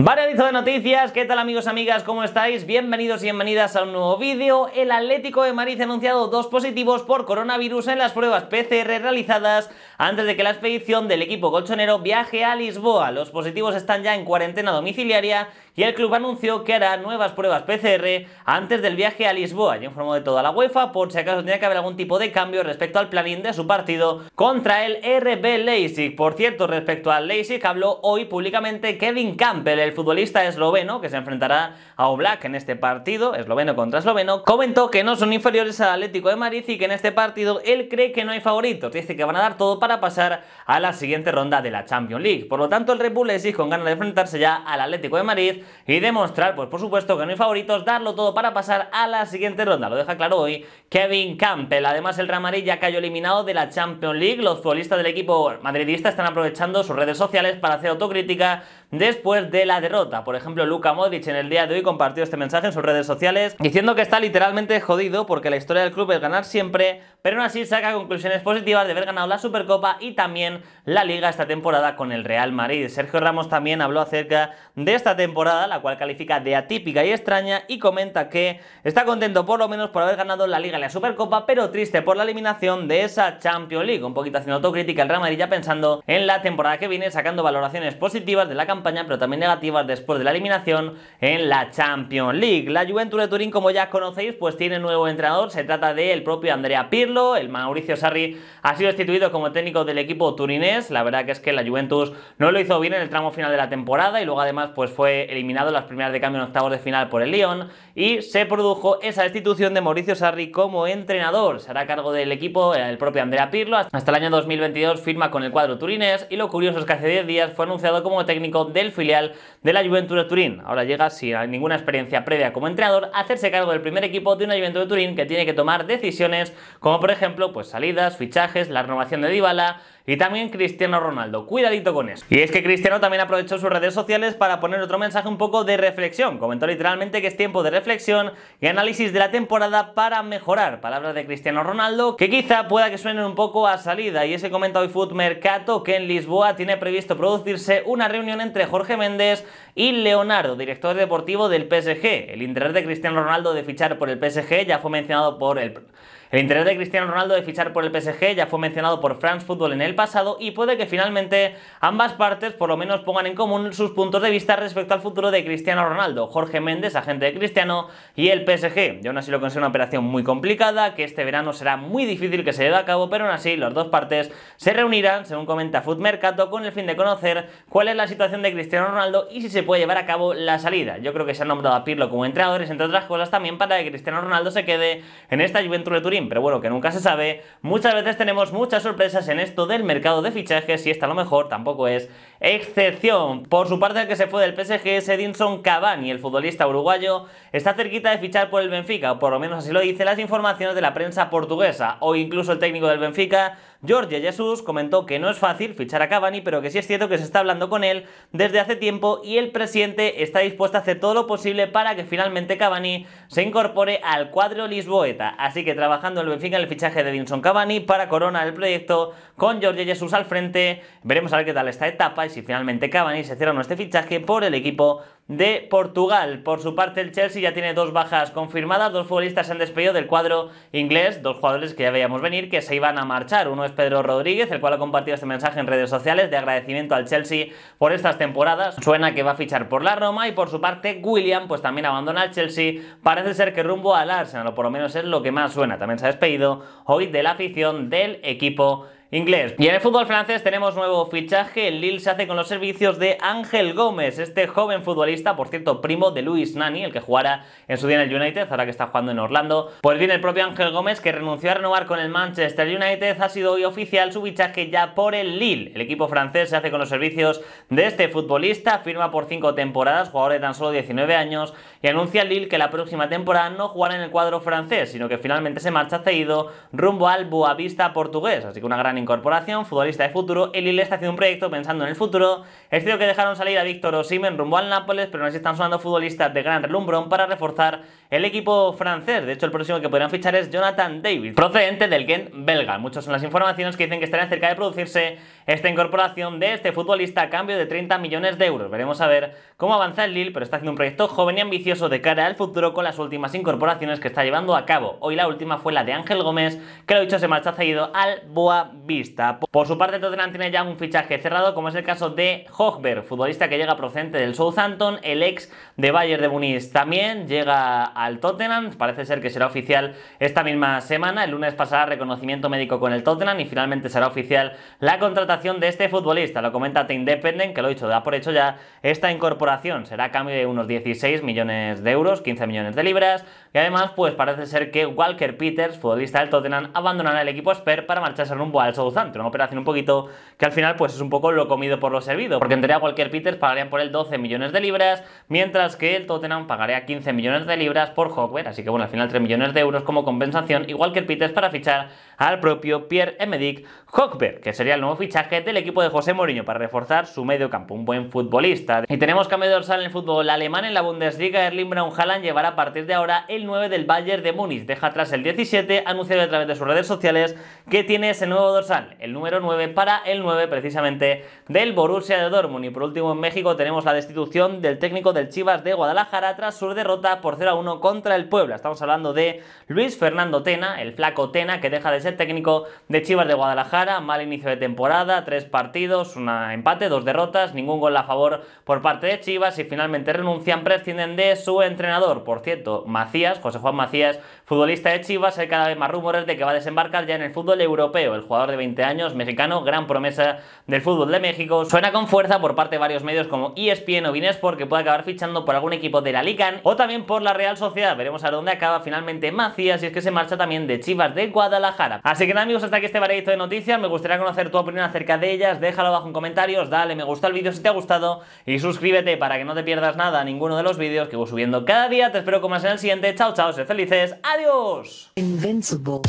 Variadito de noticias, ¿qué tal amigos, amigas? ¿Cómo estáis? Bienvenidos y bienvenidas a un nuevo vídeo. El Atlético de Madrid ha anunciado dos positivos por coronavirus en las pruebas PCR realizadas antes de que la expedición del equipo colchonero viaje a Lisboa. Los positivos están ya en cuarentena domiciliaria y el club anunció que hará nuevas pruebas PCR antes del viaje a Lisboa. Y informó de toda la UEFA por si acaso tenía que haber algún tipo de cambio respecto al planning de su partido contra el RB Leipzig. Por cierto, respecto al Leipzig habló hoy públicamente Kevin Campbell, el futbolista esloveno que se enfrentará a O'Black en este partido, esloveno contra esloveno, comentó que no son inferiores al Atlético de Madrid y que en este partido él cree que no hay favoritos. Dice que van a dar todo para pasar a la siguiente ronda de la Champions League. Por lo tanto, el Red Bull Leipzig con ganas de enfrentarse ya al Atlético de Madrid y demostrar, pues por supuesto, que no hay favoritos, darlo todo para pasar a la siguiente ronda. Lo deja claro hoy Kevin Campbell. Además, el ramarillo ya cayó eliminado de la Champions League. Los futbolistas del equipo madridista están aprovechando sus redes sociales para hacer autocrítica después de la derrota. Por ejemplo, Luka Modric en el día de hoy compartió este mensaje en sus redes sociales diciendo que está literalmente jodido porque la historia del club es ganar siempre, pero aún así saca conclusiones positivas de haber ganado la Supercopa y también la Liga esta temporada con el Real Madrid. Sergio Ramos también habló acerca de esta temporada, la cual califica de atípica y extraña y comenta que está contento por lo menos por haber ganado la Liga y la Supercopa, pero triste por la eliminación de esa Champions League. Un poquito haciendo autocrítica el Real Madrid ya pensando en la temporada que viene, sacando valoraciones positivas de la campaña pero también negativas después de la eliminación en la Champions League. La Juventus de Turín, como ya conocéis, pues tiene nuevo entrenador. Se trata del propio Andrea Pirlo. El Mauricio Sarri ha sido destituido como técnico del equipo turinés. La verdad que es que la Juventus no lo hizo bien en el tramo final de la temporada y luego además pues fue eliminado en las primeras de cambio en octavos de final por el Lyon y se produjo esa destitución de Mauricio Sarri como entrenador. Será cargo del equipo eh, el propio Andrea Pirlo. Hasta el año 2022 firma con el cuadro turinés y lo curioso es que hace 10 días fue anunciado como técnico del filial de la Juventud de Turín. Ahora llega sin ninguna experiencia previa como entrenador a hacerse cargo del primer equipo de una Juventud de Turín que tiene que tomar decisiones como por ejemplo pues salidas, fichajes, la renovación de Dybala, y también Cristiano Ronaldo. Cuidadito con eso. Y es que Cristiano también aprovechó sus redes sociales para poner otro mensaje un poco de reflexión. Comentó literalmente que es tiempo de reflexión y análisis de la temporada para mejorar. Palabras de Cristiano Ronaldo que quizá pueda que suenen un poco a salida. Y ese comenta hoy Foot Mercato que en Lisboa tiene previsto producirse una reunión entre Jorge Méndez y Leonardo, director deportivo del PSG. El interés de Cristiano Ronaldo de fichar por el PSG ya fue mencionado por el el interés de Cristiano Ronaldo de fichar por el PSG ya fue mencionado por France Football en el pasado y puede que finalmente ambas partes por lo menos pongan en común sus puntos de vista respecto al futuro de Cristiano Ronaldo, Jorge Méndez, agente de Cristiano, y el PSG. Yo aún así lo considero una operación muy complicada, que este verano será muy difícil que se lleve a cabo, pero aún así las dos partes se reunirán, según comenta Food Mercato, con el fin de conocer cuál es la situación de Cristiano Ronaldo y si se puede llevar a cabo la salida. Yo creo que se ha nombrado a Pirlo como entrenadores, entre otras cosas, también para que Cristiano Ronaldo se quede en esta Juventud de Turín pero bueno, que nunca se sabe. Muchas veces tenemos muchas sorpresas en esto del mercado de fichajes y esta a lo mejor tampoco es excepción. Por su parte, el que se fue del PSG es Edinson Cavani, el futbolista uruguayo, está cerquita de fichar por el Benfica, o por lo menos así lo dicen las informaciones de la prensa portuguesa. O incluso el técnico del Benfica Jorge Jesús comentó que no es fácil fichar a Cavani, pero que sí es cierto que se está hablando con él desde hace tiempo y el presidente está dispuesto a hacer todo lo posible para que finalmente Cavani se incorpore al cuadro lisboeta. Así que trabajando el Benfica en el fichaje de Vinson Cavani para coronar el proyecto con Jorge Jesús al frente, veremos a ver qué tal esta etapa y si finalmente Cavani se cierra este fichaje por el equipo de Portugal. Por su parte, el Chelsea ya tiene dos bajas confirmadas, dos futbolistas se han despedido del cuadro inglés, dos jugadores que ya veíamos venir que se iban a marchar. Uno es Pedro Rodríguez, el cual ha compartido este mensaje en redes sociales de agradecimiento al Chelsea por estas temporadas. Suena que va a fichar por la Roma y por su parte William pues también abandona al Chelsea. Parece ser que rumbo al Arsenal, o por lo menos es lo que más suena. También se ha despedido hoy de la afición del equipo inglés. Y en el fútbol francés tenemos nuevo fichaje. El Lille se hace con los servicios de Ángel Gómez, este joven futbolista, por cierto, primo de Luis Nani, el que jugara en su día en el United, ahora que está jugando en Orlando. Pues bien, el propio Ángel Gómez, que renunció a renovar con el Manchester United, ha sido hoy oficial su fichaje ya por el Lille. El equipo francés se hace con los servicios de este futbolista, firma por cinco temporadas, jugador de tan solo 19 años y anuncia Lille que la próxima temporada no jugará en el cuadro francés, sino que finalmente se marcha cedido rumbo al Boavista portugués. Así que una gran incorporación, futbolista de futuro. El Lille está haciendo un proyecto pensando en el futuro. Es cierto que dejaron salir a Víctor Osimen rumbo al Nápoles, pero no están sonando futbolistas de gran relumbrón para reforzar el equipo francés. De hecho, el próximo que podrían fichar es Jonathan David, procedente del Gent belga. Muchas son las informaciones que dicen que estarán cerca de producirse esta incorporación de este futbolista a cambio de 30 millones de euros. Veremos a ver cómo avanza el Lille, pero está haciendo un proyecto joven y ambicioso de cara al futuro con las últimas incorporaciones que está llevando a cabo. Hoy la última fue la de Ángel Gómez, que lo dicho se marcha cedido al Boa Vista. Por su parte, Tottenham tiene ya un fichaje cerrado, como es el caso de Hochberg, futbolista que llega procedente del Southampton, el ex de Bayern de Muniz. También llega al Tottenham, parece ser que será oficial esta misma semana. El lunes pasará reconocimiento médico con el Tottenham y finalmente será oficial la contratación de este futbolista. Lo comenta The Independent, que lo dicho, da por hecho ya esta incorporación. Será a cambio de unos 16 millones de euros, 15 millones de libras. Y además, pues parece ser que Walker Peters, futbolista del Tottenham, abandonará el equipo Spurs para marcharse rumbo al Southampton. Una operación un poquito que al final, pues es un poco lo comido por lo servido. Porque entre a Walker Peters pagarían por él 12 millones de libras, mientras que el Tottenham pagaría 15 millones de libras por Hogwarts. Así que bueno, al final 3 millones de euros como compensación y Walker Peters para fichar al propio pierre Emedic Hockberg, que sería el nuevo fichaje del equipo de José Mourinho para reforzar su medio campo. Un buen futbolista. Y tenemos cambio dorsal en el fútbol alemán en la Bundesliga Erling Braun llevará a partir de ahora el 9 del Bayern de Múnich. Deja atrás el 17, anunciado a través de sus redes sociales que tiene ese nuevo dorsal, el número 9 para el 9 precisamente del Borussia de Dortmund. Y por último en México tenemos la destitución del técnico del Chivas de Guadalajara tras su derrota por 0 a 1 contra el Puebla. Estamos hablando de Luis Fernando Tena, el flaco Tena que deja de ser técnico de Chivas de Guadalajara. Mal inicio de temporada, tres partidos, un empate, dos derrotas, ningún gol a favor por parte de Chivas y finalmente renuncian, prescinden de su entrenador, por cierto, Macías, José Juan Macías, futbolista de Chivas, hay cada vez más rumores de que va a desembarcar ya en el fútbol europeo. El jugador de 20 años, mexicano, gran promesa del fútbol de México, suena con fuerza por parte de varios medios como ESPN o Vinesport que puede acabar fichando por algún equipo de la Lican o también por la Real Sociedad. Veremos a dónde acaba finalmente Macías y es que se marcha también de Chivas de Guadalajara. Así que nada amigos, hasta aquí este variedito de noticias. Me gustaría conocer tu opinión acerca de ellas. Déjalo abajo en comentarios, dale me gusta el vídeo si te ha gustado y suscríbete para que no te pierdas nada, ninguno de los vídeos que subiendo cada día. Te espero con más en el siguiente. Chao, chao, Sé felices. Adiós. Invincible.